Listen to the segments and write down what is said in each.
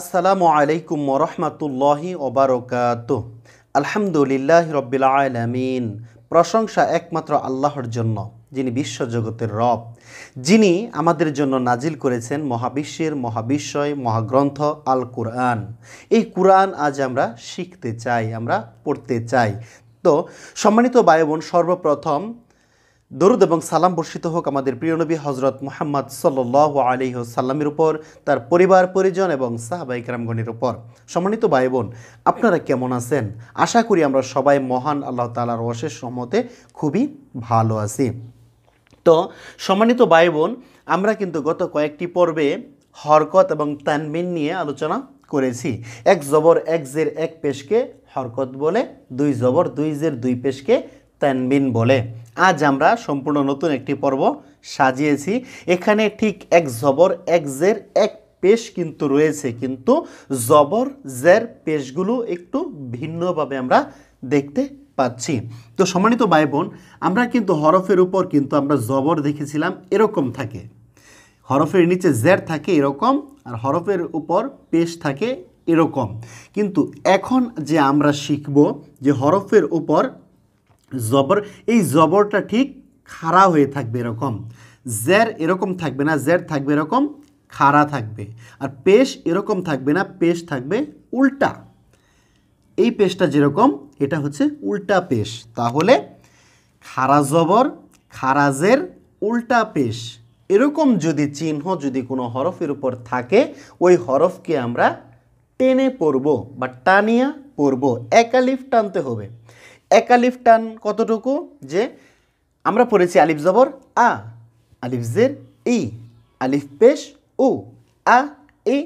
আসসালামু আলাইকুম রহমাতুল্লাহি ওবারকাত আলহামদুলিল্লাহ রব্বিল আলামিন প্রশংসা একমাত্র আল্লাহর জন্য যিনি বিশ্বজগতের রব যিনি আমাদের জন্য নাজিল করেছেন মহাবিশ্বের মহাবিশ্বয় মহাগ্রন্থ আল কুরআন এই কুরআন আজ আমরা শিখতে চাই আমরা পড়তে চাই তো সম্মানিত বায়ুবন সর্বপ্রথম দরুদ এবং সালাম বর্ষিত হোক আমাদের প্রিয়নবী হজরত মোহাম্মদ সাল্লাহ আলী সাল্লামের উপর তার পরিবার পরিজন এবং সাহাবাই ক্রামগণের উপর সম্মানিত ভাই বোন আপনারা কেমন আছেন আশা করি আমরা সবাই মহান আল্লাহ তালার অশেষ সম্মতে খুবই ভালো আছি তো সম্মানিত ভাই বোন আমরা কিন্তু গত কয়েকটি পর্বে হরকত এবং তানমিন নিয়ে আলোচনা করেছি এক জবর এক জের এক পেশকে হরকত বলে দুই জবর দুই জের দুই পেশকে তানবিন বলে আজ আমরা সম্পূর্ণ নতুন একটি পর্ব সাজিয়েছি এখানে ঠিক এক জবর এক জের এক পেশ কিন্তু রয়েছে কিন্তু জবর জের পেশগুলো একটু ভিন্নভাবে আমরা দেখতে পাচ্ছি তো সম্মানিত ভাই বোন আমরা কিন্তু হরফের উপর কিন্তু আমরা জবর দেখেছিলাম এরকম থাকে হরফের নিচে জের থাকে এরকম আর হরফের উপর পেশ থাকে এরকম কিন্তু এখন যে আমরা শিখব যে হরফের উপর জবর এই জবরটা ঠিক খাড়া হয়ে থাকবে এরকম জের এরকম থাকবে না জের থাকবে এরকম খাড়া থাকবে আর পেশ এরকম থাকবে না পেশ থাকবে উল্টা এই পেশটা যেরকম এটা হচ্ছে উল্টা পেশ তাহলে খাড়া জবর খাড়া জের উল্টা পেশ এরকম যদি চিহ্ন যদি কোনো হরফের উপর থাকে ওই হরফকে আমরা টেনে পড়ব বা টানিয়া পড়ব একালিফ টানতে হবে এক আলিফ টান কতটুকু যে আমরা পড়েছি আলিফ জবর আ আলিফ জের ই আলিফ পেশ ও আ এ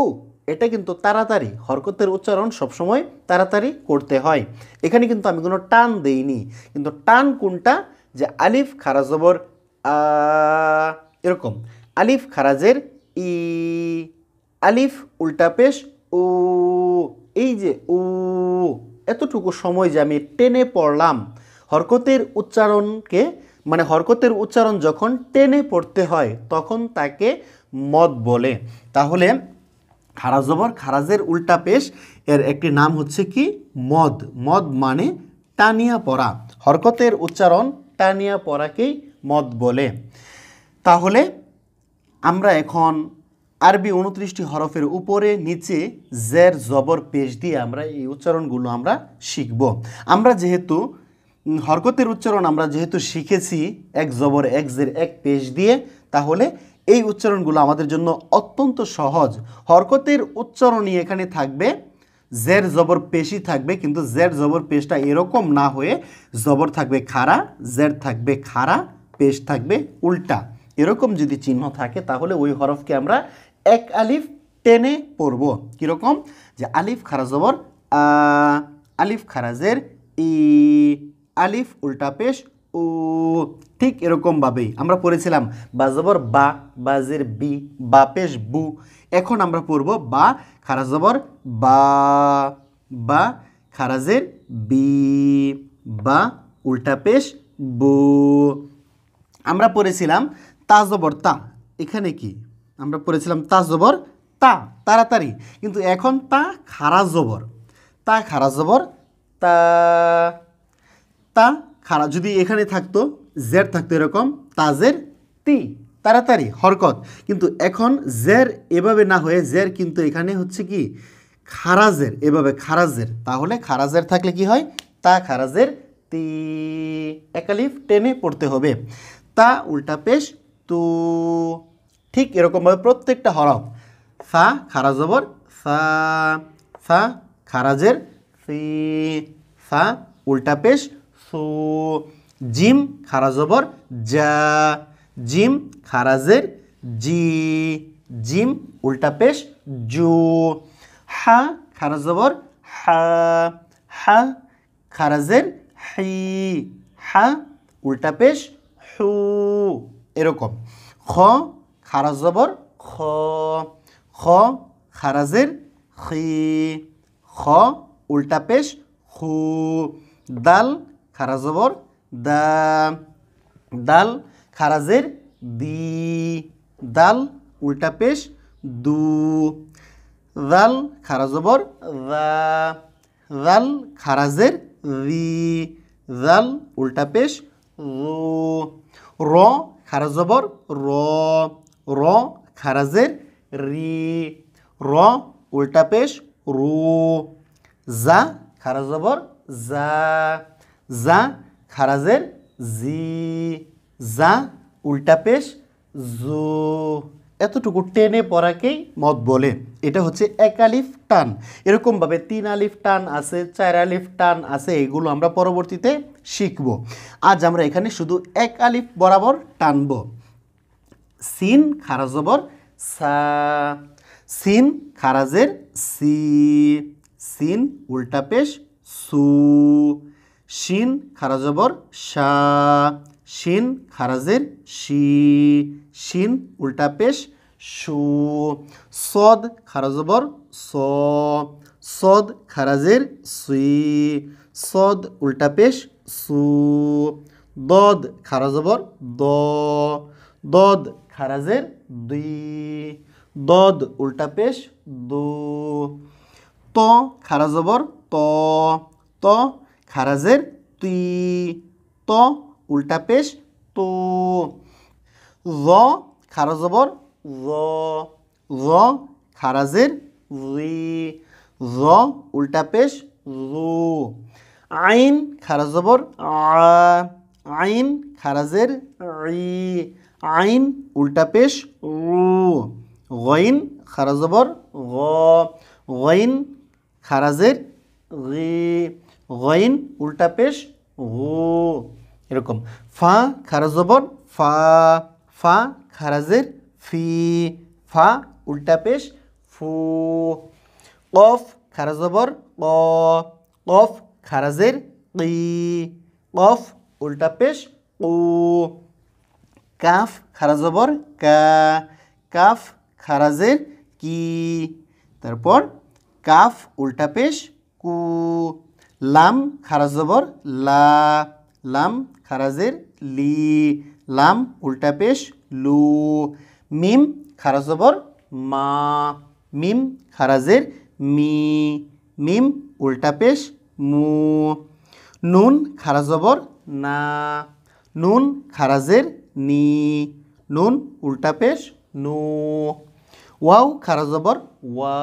ও এটা কিন্তু তাড়াতাড়ি হরকতের উচ্চারণ সবসময় তাড়াতাড়ি করতে হয় এখানে কিন্তু আমি কোনো টান দেইনি কিন্তু টান কোনটা যে আলিফ খারা জবর আ এরকম আলিফ খারাজের ই আলিফ উল্টা পেশ ও এই যে ও এতটুকু সময় যে আমি টেনে পড়লাম হরকতের উচ্চারণকে মানে হরকতের উচ্চারণ যখন টেনে পড়তে হয় তখন তাকে মদ বলে তাহলে খারাজবর খারাজের উল্টা পেশ এর একটি নাম হচ্ছে কি মদ মদ মানে টানিয়া পড়া হরকতের উচ্চারণ টানিয়া পড়াকেই মদ বলে তাহলে আমরা এখন আরবি উনত্রিশটি হরফের উপরে নিচে জের জবর পেশ দিয়ে আমরা এই উচ্চারণগুলো আমরা শিখব আমরা যেহেতু হরকতের উচ্চারণ আমরা যেহেতু শিখেছি এক জবর এক জের এক পেশ দিয়ে তাহলে এই উচ্চারণগুলো আমাদের জন্য অত্যন্ত সহজ হরকতের উচ্চারণই এখানে থাকবে জের জবর পেশি থাকবে কিন্তু জের জবর পেশটা এরকম না হয়ে জবর থাকবে খাড়া জের থাকবে খাড়া পেশ থাকবে উল্টা এরকম যদি চিহ্ন থাকে তাহলে ওই হরফকে আমরা এক আলিফ টেনে পড়ব কীরকম যে আলিফ খারাজবর আলিফ খারাজের ই আলিফ উল্টা পেশ ও ঠিক এরকমভাবেই আমরা পড়েছিলাম বা জবর বা বাজের বি বা পেশ বু এখন আমরা পড়ব বা খারাজবর বা বা খারাজের বি বা উল্টা পেশ বু আমরা পড়েছিলাম তাজবর তা এখানে কি আমরা পড়েছিলাম তা জবর তা তাড়াতাড়ি কিন্তু এখন তা খারা জবর তা খারা জবর তা তা খারা যদি এখানে থাকতো জের থাকতো এরকম তাজের তি তাড়াতাড়ি হরকত কিন্তু এখন জের এভাবে না হয়ে জের কিন্তু এখানে হচ্ছে কি খারাজের এভাবে খারাজের তাহলে খারাজের থাকলে কি হয় তা খারাজের তি একালিফ টেনে পড়তে হবে তা উল্টা পেশ তু ঠিক এরকমভাবে প্রত্যেকটা হরফ সা খারাজবর সা সা খারাজের সি সা উল্টা পেশ সু জিম খারাজবর জবর যা জিম খারাজের জি জিম উল্টা পেশ জু হা খারাজবর হা হা খারাজের হি হা উল্টা পেশ হু এরকম খ খারাজ জবর খ খ খারাজের খি খ উল্টা পেশ খু দাল খারাজ জবর দা দাল খারাজের দি দাল উল্টা পেশ দু দাল খারাজ জবর দা দাল খারাজের রি দাল উল্টা পেশ রো র খারাজ জবর র র খারাজের রি র উল্টা পেশ রু যা খারাজ যা যা খারাজের জি যা উল্টা পেশ জু এতটুকু টেনে পড়াকেই মত বলে এটা হচ্ছে এক আলিফ টান এরকমভাবে তিন আলিফ টান আছে চার আলিফ টান আছে এগুলো আমরা পরবর্তীতে শিখব আজ আমরা এখানে শুধু এক আলিফ বরাবর টানবো সিন খারাজ জবর সা সিন খারাজের সি সিন উল্টা পেশ সু সিন খারাজ জবর সা শিন খারাজের সি সিন উল্টা পেশ সু সদ খারাজবর স সদ খারাজের সুই সদ উল্টা পেশ সু দদ খারাজ দ দদ খারাজের দুই দদ উল্টা পেশ দু ত খারাজবর ত ত খারাজের তুই ত উল্টা পেশ তো র খারাজবর র খারাজের রি র উল্টা পেশ রু আইন খারাজবর আ আইন খারাজের রি আইন উল্টা পেশ ওইন খারাজবর খারা গইন খারাজের গি গইন উল্টা পেশ ও এরকম ফা খারাজবর ফা ফা খারাজের ফি ফা উল্টা পেশ ফু কফ খারাজবর কফ খারাজের কি কফ উল্টা পেশ ও কাফ খারাজবর কা কাফ খারাজের কি তারপর কাফ উল্টা পেশ কু লাম খারাজবর লা লাম খারাজের লি লাম উল্টা পেশ লু মিম খারাজবর মা মিম খারাজের মি মিম উল্টা পেশ মু নুন খারাজবর না নুন খারাজের নি নুন উল্টা পেশ নু ওয়াও খারাজ জবর ওয়া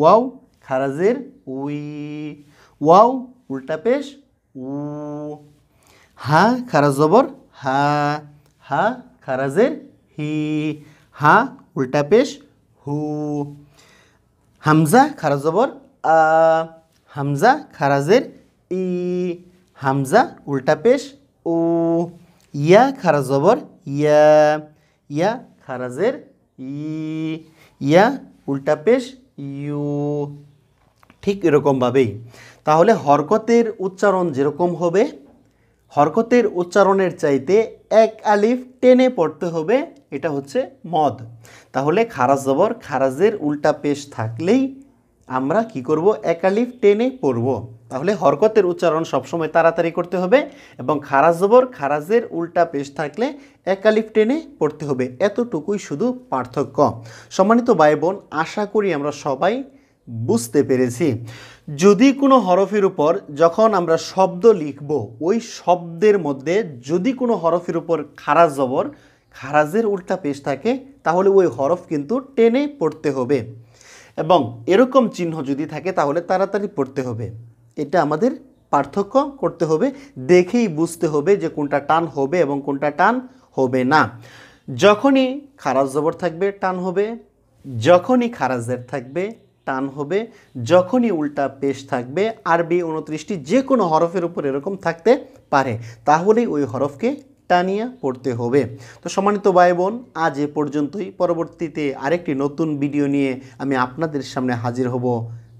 ওয়াও খারাজের উই ওয়াও উল্টা পেশ উ হা খারাজ জবর হা হা খারাজের হি হা উল্টা পেশ হু হামজা খারাজ জবর আ হামজা খারাজের ই হামজা উল্টা পেশ ও ইয়া খারা জবর ইয়া ইয়া খারাজের ই ইয়া উল্টা পেশ ইউ ঠিক এরকমভাবেই তাহলে হরকতের উচ্চারণ যেরকম হবে হরকতের উচ্চারণের চাইতে এক আলিফ টেনে পড়তে হবে এটা হচ্ছে মদ তাহলে খারাজ জবর খারাজের উল্টা পেশ থাকলেই আমরা কি করব এক আলিফ টেনে পড়ব তাহলে হরকতের উচ্চারণ সবসময় তাড়াতাড়ি করতে হবে এবং খারাজ জবর খারাজের উল্টা পেশ থাকলে একালিফ টেনে পড়তে হবে এতটুকুই শুধু পার্থক্য সম্মানিত ভাই বোন আশা করি আমরা সবাই বুঝতে পেরেছি যদি কোনো হরফের উপর যখন আমরা শব্দ লিখব ওই শব্দের মধ্যে যদি কোনো হরফের উপর খারাজ জবর খারাজের উল্টা পেশ থাকে তাহলে ওই হরফ কিন্তু টেনে পড়তে হবে এবং এরকম চিহ্ন যদি থাকে তাহলে তাড়াতাড়ি পড়তে হবে এটা আমাদের পার্থক্য করতে হবে দেখেই বুঝতে হবে যে কোনটা টান হবে এবং কোনটা টান হবে না যখনই খারাজ জবর থাকবে টান হবে যখনই খারাজের থাকবে টান হবে যখনই উল্টা পেশ থাকবে আরবি উনত্রিশটি যে কোনো হরফের উপর এরকম থাকতে পারে তাহলেই ওই হরফকে টানিয়া পড়তে হবে তো সম্মানিত ভাই বোন আজ এ পর্যন্তই পরবর্তীতে আরেকটি নতুন ভিডিও নিয়ে আমি আপনাদের সামনে হাজির হব